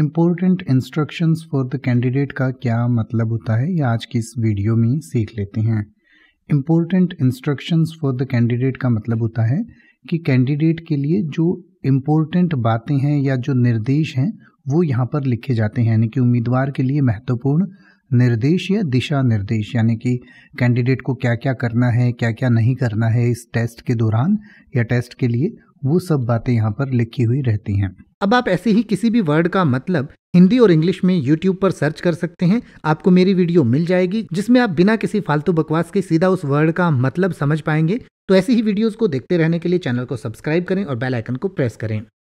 important instructions for the candidate का क्या मतलब होता है ये आज की इस वीडियो में सीख लेते हैं important instructions for the candidate का मतलब होता है कि कैंडिडेट के लिए जो इम्पोर्टेंट बातें हैं या जो निर्देश हैं वो यहाँ पर लिखे जाते हैं यानी कि उम्मीदवार के लिए महत्वपूर्ण निर्देश या दिशा निर्देश यानी कि कैंडिडेट को क्या क्या करना है क्या क्या नहीं करना है इस टेस्ट के दौरान या टेस्ट के लिए वो सब बातें यहाँ पर लिखी हुई रहती हैं अब आप ऐसे ही किसी भी वर्ड का मतलब हिंदी और इंग्लिश में यूट्यूब पर सर्च कर सकते हैं आपको मेरी वीडियो मिल जाएगी जिसमें आप बिना किसी फालतू बकवास के सीधा उस वर्ड का मतलब समझ पाएंगे तो ऐसी ही वीडियोस को देखते रहने के लिए चैनल को सब्सक्राइब करें और बेल आइकन को प्रेस करें